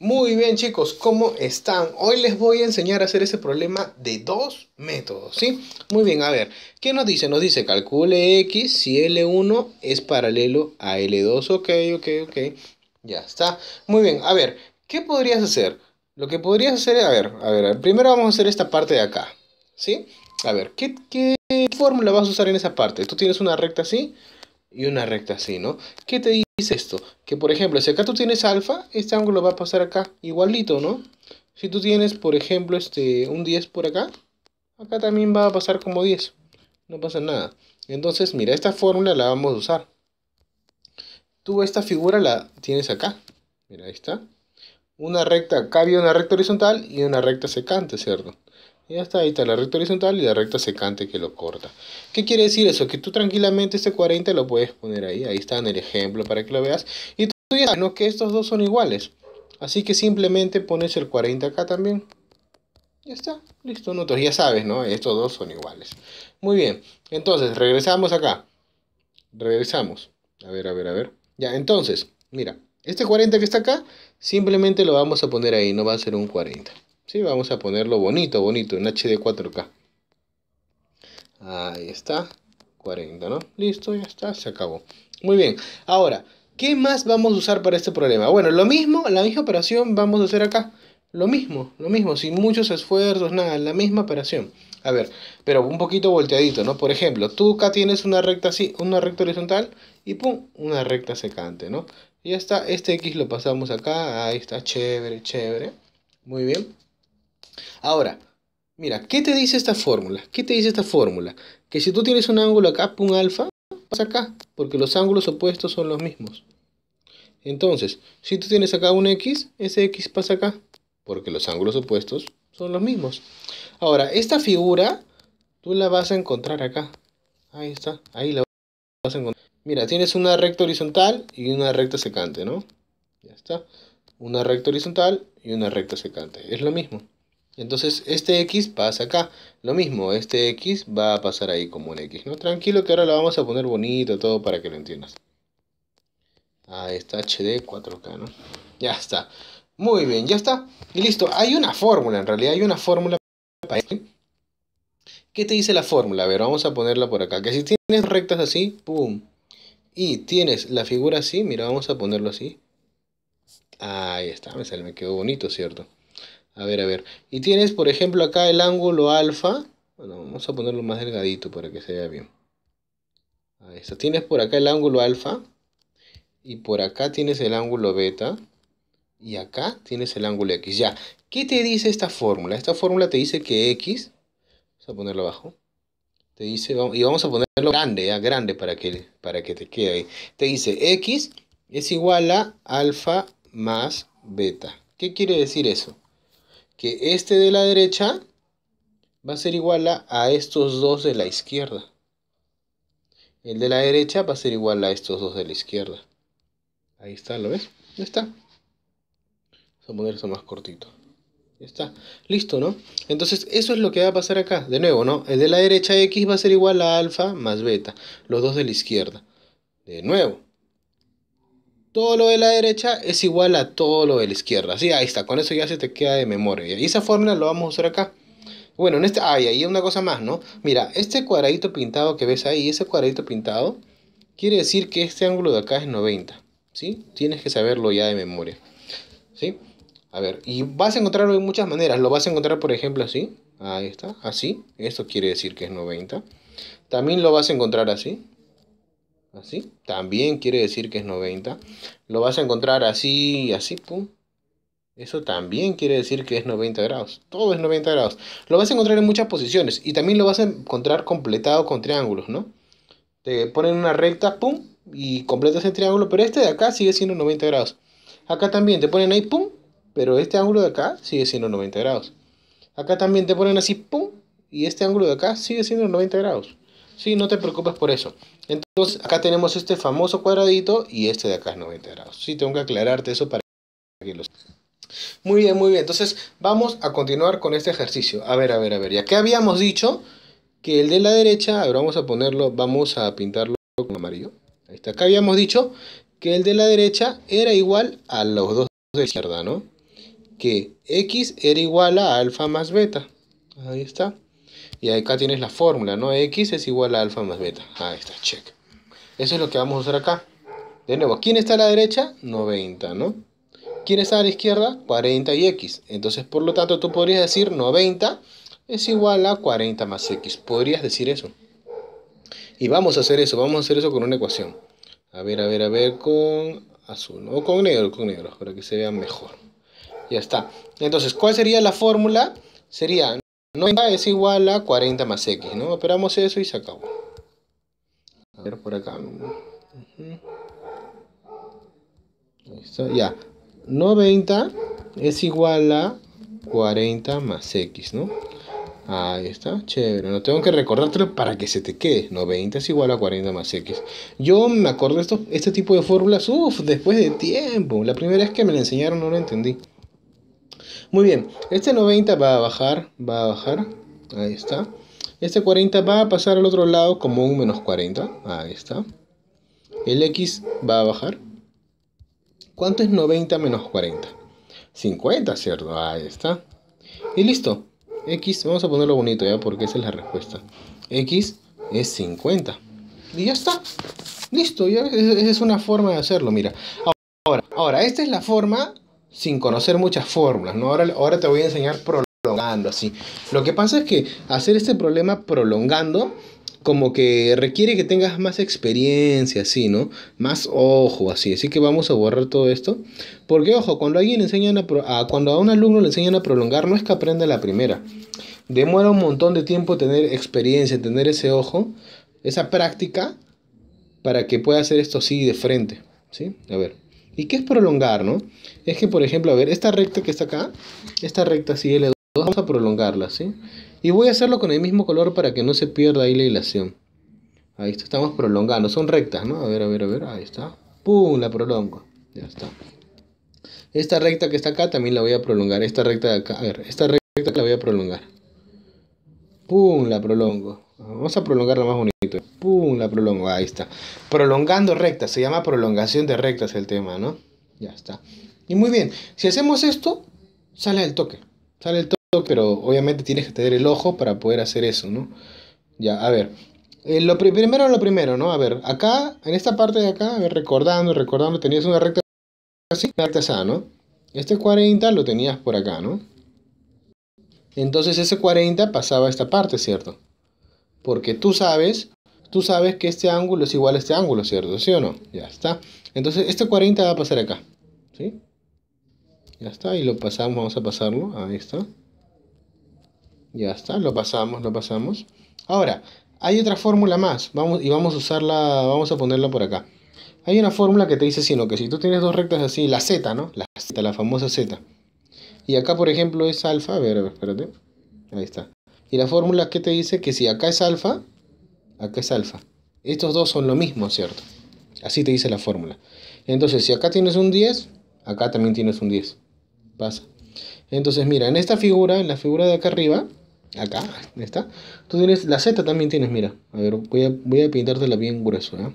Muy bien chicos, ¿cómo están? Hoy les voy a enseñar a hacer ese problema de dos métodos, ¿sí? Muy bien, a ver, ¿qué nos dice? Nos dice calcule X si L1 es paralelo a L2, ok, ok, ok, ya está. Muy bien, a ver, ¿qué podrías hacer? Lo que podrías hacer, a ver, a ver, primero vamos a hacer esta parte de acá, ¿sí? A ver, ¿qué, qué fórmula vas a usar en esa parte? Tú tienes una recta así, y una recta así, ¿no? ¿Qué te dice esto? Que por ejemplo, si acá tú tienes alfa, este ángulo va a pasar acá igualito, ¿no? Si tú tienes, por ejemplo, este un 10 por acá, acá también va a pasar como 10. No pasa nada. Entonces, mira, esta fórmula la vamos a usar. Tú esta figura la tienes acá. Mira, ahí está. Una recta, acá había una recta horizontal y una recta secante, ¿cierto? ya está, ahí está la recta horizontal y la recta secante que lo corta. ¿Qué quiere decir eso? Que tú tranquilamente este 40 lo puedes poner ahí. Ahí está en el ejemplo para que lo veas. Y tú ya sabes ¿no? que estos dos son iguales. Así que simplemente pones el 40 acá también. Ya está, listo. Nosotros ya sabes, ¿no? Estos dos son iguales. Muy bien. Entonces, regresamos acá. Regresamos. A ver, a ver, a ver. Ya, entonces, mira. Este 40 que está acá, simplemente lo vamos a poner ahí. No va a ser un 40. Sí, vamos a ponerlo bonito, bonito, en HD 4K. Ahí está, 40, ¿no? Listo, ya está, se acabó. Muy bien, ahora, ¿qué más vamos a usar para este problema? Bueno, lo mismo, la misma operación vamos a hacer acá. Lo mismo, lo mismo, sin muchos esfuerzos, nada, la misma operación. A ver, pero un poquito volteadito, ¿no? Por ejemplo, tú acá tienes una recta así, una recta horizontal y pum, una recta secante, ¿no? Y ya está, este X lo pasamos acá, ahí está, chévere, chévere. Muy bien. Ahora, mira, ¿qué te dice esta fórmula? ¿Qué te dice esta fórmula? Que si tú tienes un ángulo acá, un alfa, pasa acá, porque los ángulos opuestos son los mismos. Entonces, si tú tienes acá un x, ese x pasa acá, porque los ángulos opuestos son los mismos. Ahora, esta figura tú la vas a encontrar acá. Ahí está, ahí la vas a encontrar. Mira, tienes una recta horizontal y una recta secante, ¿no? Ya está. Una recta horizontal y una recta secante. Es lo mismo. Entonces este X pasa acá. Lo mismo, este X va a pasar ahí como un X, ¿no? Tranquilo que ahora lo vamos a poner bonito todo para que lo entiendas. Ahí está HD 4K, ¿no? Ya está. Muy bien, ya está. Y listo. Hay una fórmula, en realidad hay una fórmula para esto. ¿Qué te dice la fórmula? A ver, vamos a ponerla por acá. Que si tienes rectas así, pum. Y tienes la figura así, mira, vamos a ponerlo así. Ahí está, me, me quedó bonito, ¿cierto? A ver, a ver. Y tienes, por ejemplo, acá el ángulo alfa. Bueno, vamos a ponerlo más delgadito para que se vea bien. Ahí está. Tienes por acá el ángulo alfa. Y por acá tienes el ángulo beta. Y acá tienes el ángulo X. Ya. ¿Qué te dice esta fórmula? Esta fórmula te dice que X... Vamos a ponerlo abajo. Te dice... Y vamos a ponerlo grande, ya, ah, grande para que, para que te quede ahí. Te dice X es igual a alfa más beta. ¿Qué quiere decir eso? que este de la derecha va a ser igual a, estos dos de la izquierda. El de la derecha va a ser igual a estos dos de la izquierda. Ahí está, ¿lo ves? Ya está. Vamos a poner eso más cortito. Ya está. Listo, ¿no? Entonces, eso es lo que va a pasar acá. De nuevo, ¿no? El de la derecha X va a ser igual a alfa más beta. Los dos de la izquierda. De nuevo todo lo de la derecha es igual a todo lo de la izquierda. Así, ahí está, con eso ya se te queda de memoria. Y esa fórmula lo vamos a usar acá. Bueno, en este, ah, y ahí una cosa más, ¿no? Mira, este cuadradito pintado que ves ahí, ese cuadradito pintado, quiere decir que este ángulo de acá es 90, ¿sí? Tienes que saberlo ya de memoria, ¿sí? A ver, y vas a encontrarlo de muchas maneras. Lo vas a encontrar, por ejemplo, así. Ahí está, así. Esto quiere decir que es 90. También lo vas a encontrar así. Así. También quiere decir que es 90. Lo vas a encontrar así y así, pum. Eso también quiere decir que es 90 grados. Todo es 90 grados. Lo vas a encontrar en muchas posiciones. Y también lo vas a encontrar completado con triángulos, ¿no? Te ponen una recta, pum, y completas el triángulo. Pero este de acá sigue siendo 90 grados. Acá también te ponen ahí, pum, pero este ángulo de acá sigue siendo 90 grados. Acá también te ponen así, pum, y este ángulo de acá sigue siendo 90 grados. Sí, no te preocupes por eso. Entonces acá tenemos este famoso cuadradito y este de acá es 90 grados. Sí, tengo que aclararte eso para que los... Muy bien, muy bien. Entonces vamos a continuar con este ejercicio. A ver, a ver, a ver. Ya que habíamos dicho que el de la derecha, ahora vamos a ponerlo, vamos a pintarlo con amarillo. Ahí está. Acá habíamos dicho que el de la derecha era igual a los dos de la izquierda, ¿no? Que x era igual a alfa más beta. Ahí está. Y acá tienes la fórmula, ¿no? X es igual a alfa más beta. Ahí está, check. Eso es lo que vamos a usar acá. De nuevo, ¿quién está a la derecha? 90, ¿no? ¿Quién está a la izquierda? 40 y X. Entonces, por lo tanto, tú podrías decir 90 es igual a 40 más X. Podrías decir eso. Y vamos a hacer eso, vamos a hacer eso con una ecuación. A ver, a ver, a ver, con azul. O con negro, con negro, para que se vea mejor. Ya está. Entonces, ¿cuál sería la fórmula? Sería... 90 es igual a 40 más X, ¿no? Operamos eso y se acabó. A ver por acá. Ahí ya. 90 es igual a 40 más X, ¿no? Ahí está, chévere. No tengo que recordártelo para que se te quede. 90 es igual a 40 más X. Yo me acuerdo de esto, este tipo de fórmulas, uff, después de tiempo. La primera vez que me la enseñaron no lo entendí. Muy bien, este 90 va a bajar, va a bajar, ahí está. Este 40 va a pasar al otro lado como un menos 40, ahí está. El X va a bajar. ¿Cuánto es 90 menos 40? 50, ¿cierto? Ahí está. Y listo. X, vamos a ponerlo bonito ya porque esa es la respuesta. X es 50. Y ya está. Listo, ya es, es una forma de hacerlo, mira. Ahora, ahora, esta es la forma sin conocer muchas fórmulas, ¿no? Ahora, ahora te voy a enseñar prolongando así. Lo que pasa es que hacer este problema prolongando como que requiere que tengas más experiencia, así, ¿no? Más ojo, así. Así que vamos a borrar todo esto. Porque, ojo, cuando, alguien enseña a, ah, cuando a un alumno le enseñan a prolongar, no es que aprenda la primera. Demora un montón de tiempo tener experiencia, tener ese ojo, esa práctica, para que pueda hacer esto así de frente, ¿sí? A ver. ¿Y qué es prolongar, no? Es que, por ejemplo, a ver, esta recta que está acá, esta recta así L2, vamos a prolongarla, ¿sí? Y voy a hacerlo con el mismo color para que no se pierda ahí la hilación. Ahí está, estamos prolongando, son rectas, ¿no? A ver, a ver, a ver, ahí está. ¡Pum! La prolongo. Ya está. Esta recta que está acá también la voy a prolongar. Esta recta de acá, a ver, esta recta la voy a prolongar. ¡Pum! La prolongo. Vamos a prolongarla más bonita. Pum, la prolongo, ahí está. Prolongando rectas, se llama prolongación de rectas el tema, ¿no? Ya está. Y muy bien, si hacemos esto, sale el toque. Sale el toque, pero obviamente tienes que tener el ojo para poder hacer eso, ¿no? Ya, a ver. Eh, lo primero, lo primero, ¿no? A ver, acá, en esta parte de acá, a ver, recordando, recordando, tenías una recta así, recta esa, ¿no? Este 40 lo tenías por acá, ¿no? Entonces ese 40 pasaba a esta parte, ¿cierto? Porque tú sabes tú sabes que este ángulo es igual a este ángulo, ¿cierto? ¿Sí o no? Ya está. Entonces, este 40 va a pasar acá. ¿Sí? Ya está. Y lo pasamos, vamos a pasarlo. Ahí está. Ya está. Lo pasamos, lo pasamos. Ahora, hay otra fórmula más. Vamos, y vamos a usarla, vamos a ponerla por acá. Hay una fórmula que te dice, sino que si tú tienes dos rectas así, la Z, ¿no? La Z, la famosa Z. Y acá, por ejemplo, es alfa. A ver, a ver, espérate. Ahí está. Y la fórmula que te dice que si acá es alfa, acá es alfa. Estos dos son lo mismo, ¿cierto? Así te dice la fórmula. Entonces, si acá tienes un 10, acá también tienes un 10. Pasa. Entonces, mira, en esta figura, en la figura de acá arriba, acá, está, tú tienes, la Z también tienes, mira. A ver, voy a, voy a pintártela bien grueso, ¿eh?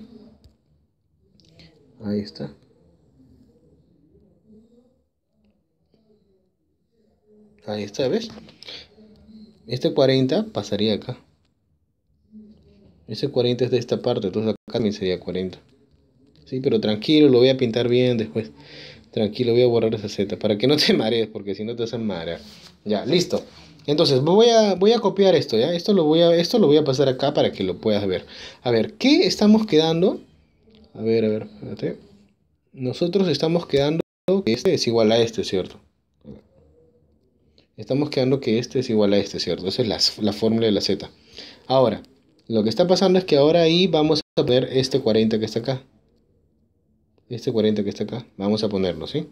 Ahí está. Ahí está, ¿ves? Este 40 pasaría acá. Ese 40 es de esta parte, entonces acá también sería 40. Sí, pero tranquilo, lo voy a pintar bien después. Tranquilo, voy a borrar esa Z para que no te marees, porque si no te hacen marear. Ya, listo. Entonces, voy a, voy a copiar esto, ¿ya? Esto lo, voy a, esto lo voy a pasar acá para que lo puedas ver. A ver, ¿qué estamos quedando? A ver, a ver, espérate. Nosotros estamos quedando que este es igual a este, ¿cierto? Estamos quedando que este es igual a este, ¿cierto? Esa es la, la fórmula de la Z. Ahora, lo que está pasando es que ahora ahí vamos a poner este 40 que está acá. Este 40 que está acá. Vamos a ponerlo, ¿sí?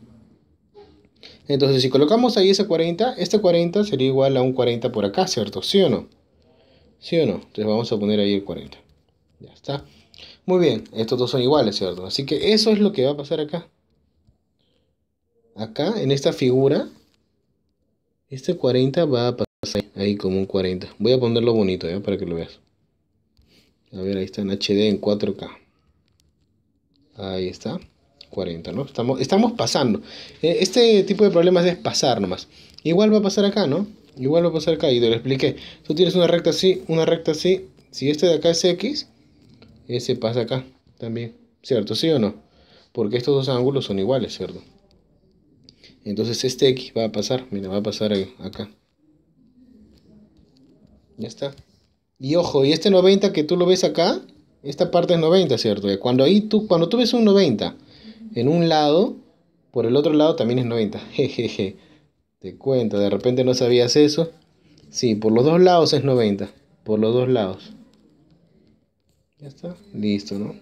Entonces, si colocamos ahí ese 40, este 40 sería igual a un 40 por acá, ¿cierto? ¿Sí o no? ¿Sí o no? Entonces vamos a poner ahí el 40. Ya está. Muy bien, estos dos son iguales, ¿cierto? Así que eso es lo que va a pasar acá. Acá, en esta figura, este 40 va a pasar ahí, como un 40. Voy a ponerlo bonito, ¿ya? Para que lo veas. A ver, ahí está en HD en 4K. Ahí está. 40, ¿no? Estamos, estamos pasando. E, este tipo de problemas es pasar nomás. Igual va a pasar acá, ¿no? Igual va a pasar acá y te lo expliqué. Tú tienes una recta así, una recta así. Si este de acá es X, ese pasa acá también. ¿Cierto? ¿Sí o no? Porque estos dos ángulos son iguales, ¿cierto? Entonces este X va a pasar. Mira, va a pasar acá. Ya está. Y ojo, y este 90 que tú lo ves acá, esta parte es 90, ¿cierto? Cuando, ahí tú, cuando tú ves un 90 en un lado, por el otro lado también es 90. Jejeje. Te cuento, de repente no sabías eso. Sí, por los dos lados es 90. Por los dos lados. Ya está. Listo, ¿no?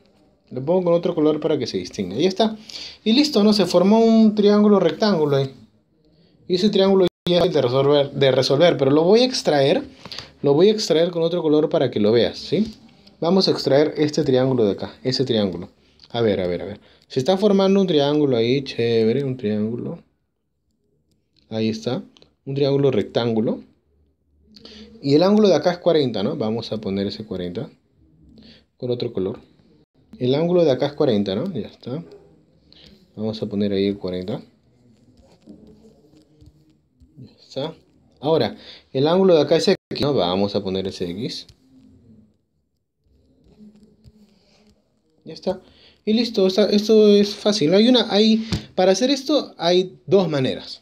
Lo pongo con otro color para que se distinga. Ahí está. Y listo, ¿no? Se formó un triángulo rectángulo ahí. Y ese triángulo ya es de resolver, de resolver, pero lo voy a extraer lo voy a extraer con otro color para que lo veas, ¿sí? Vamos a extraer este triángulo de acá, ese triángulo. A ver, a ver, a ver. Se está formando un triángulo ahí, chévere, un triángulo. Ahí está, un triángulo rectángulo. Y el ángulo de acá es 40, ¿no? Vamos a poner ese 40 con otro color. El ángulo de acá es 40, ¿no? Ya está. Vamos a poner ahí el 40. Ya está. Ahora, el ángulo de acá es vamos a poner ese X. Ya está. Y listo, esto es fácil. Hay una, para hacer esto hay dos maneras.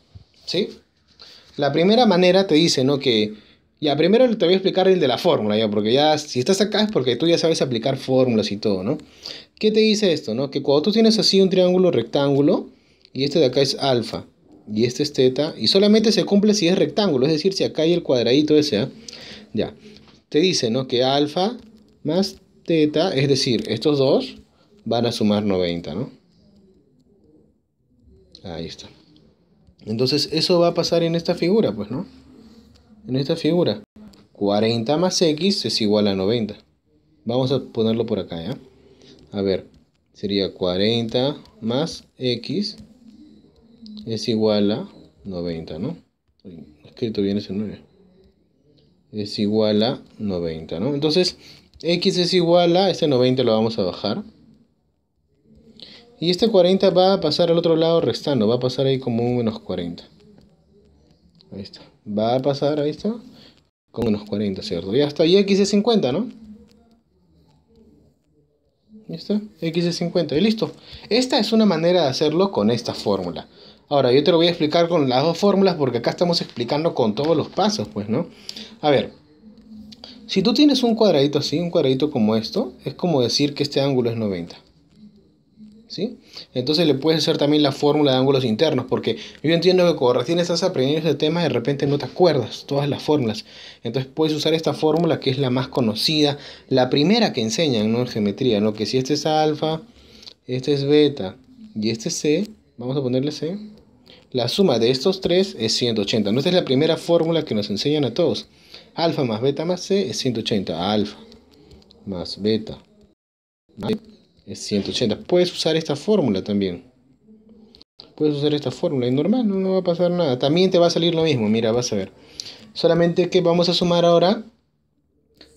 La primera manera te dice, ¿no? Que ya, primero te voy a explicar el de la fórmula, ya, porque ya, si estás acá es porque tú ya sabes aplicar fórmulas y todo, ¿no? ¿Qué te dice esto, no? Que cuando tú tienes así un triángulo rectángulo, y este de acá es alfa, y este es teta, y solamente se cumple si es rectángulo, es decir, si acá hay el cuadradito ese, ¿ah? ya. Te dice, ¿no? Que alfa más teta, es decir, estos dos van a sumar 90, ¿no? Ahí está. Entonces, eso va a pasar en esta figura, pues, ¿no? En esta figura. 40 más x es igual a 90. Vamos a ponerlo por acá, ¿ya? A ver, sería 40 más x es igual a 90, ¿no? Escrito bien ese 9. Es igual a 90, ¿no? Entonces, x es igual a, este 90 lo vamos a bajar. Y este 40 va a pasar al otro lado restando, va a pasar ahí como un menos 40. Ahí está. Va a pasar, ahí está, como menos 40, ¿cierto? Ya está. Y x es 50, ¿no? ¿Listo? X es 50. Y listo. Esta es una manera de hacerlo con esta fórmula. Ahora, yo te lo voy a explicar con las dos fórmulas porque acá estamos explicando con todos los pasos, pues, ¿no? A ver, si tú tienes un cuadradito así, un cuadradito como esto, es como decir que este ángulo es 90. ¿Sí? Entonces le puedes hacer también la fórmula de ángulos internos, porque yo entiendo que cuando recién estás aprendiendo este tema, de repente no te acuerdas todas las fórmulas. Entonces puedes usar esta fórmula que es la más conocida, la primera que enseñan ¿no? en geometría, ¿no? que si este es alfa, este es beta y este es c, vamos a ponerle c, la suma de estos tres es 180. No esta es la primera fórmula que nos enseñan a todos. Alfa más beta más C es 180. Alfa más beta más es 180. Puedes usar esta fórmula también. Puedes usar esta fórmula y normal, no, va a pasar nada. También te va a salir lo mismo, mira, vas a ver. Solamente que vamos a sumar ahora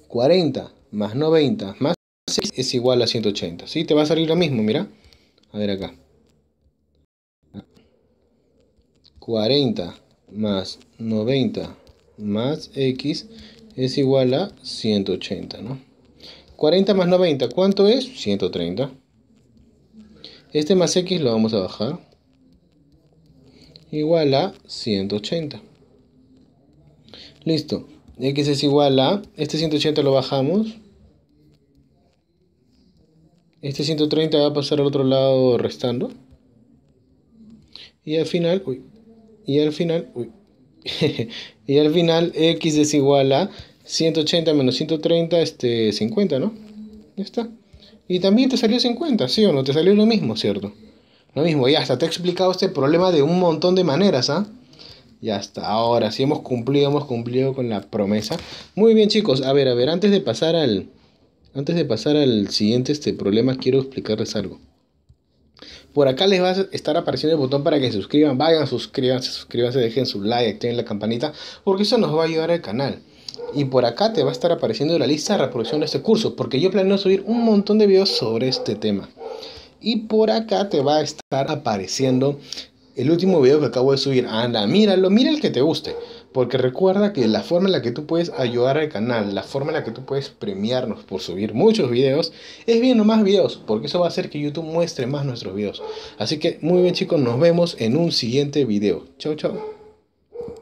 40 más 90 más 6 es igual a 180. ¿Sí? Te va a salir lo mismo, mira. A ver acá. 40 más 90 más X es igual a 180, ¿no? 40 más 90, ¿cuánto es? 130. Este más X lo vamos a bajar. Igual a 180. Listo. X es igual a... Este 180 lo bajamos. Este 130 va a pasar al otro lado restando. Y al final y al final, y al final x es igual a 180 menos 130, este, 50, ¿no? Ya está. Y también te salió 50, ¿sí o no? Te salió lo mismo, ¿cierto? Lo mismo, ya hasta te he explicado este problema de un montón de maneras, ¿ah? Ya hasta ahora, sí hemos cumplido, hemos cumplido con la promesa. Muy bien, chicos, a ver, a ver, antes de pasar al... Antes de pasar al siguiente este problema, quiero explicarles algo. Por acá les va a estar apareciendo el botón para que se suscriban. Vayan, suscríbanse, suscríbanse, dejen su like, activen la campanita, porque eso nos va a ayudar al canal. Y por acá te va a estar apareciendo la lista de reproducción de este curso, porque yo planeo subir un montón de videos sobre este tema. Y por acá te va a estar apareciendo el último video que acabo de subir. Anda, míralo, mira el que te guste. Porque recuerda que la forma en la que tú puedes ayudar al canal, la forma en la que tú puedes premiarnos por subir muchos videos, es viendo más videos, porque eso va a hacer que YouTube muestre más nuestros videos. Así que muy bien chicos, nos vemos en un siguiente video. Chau, chao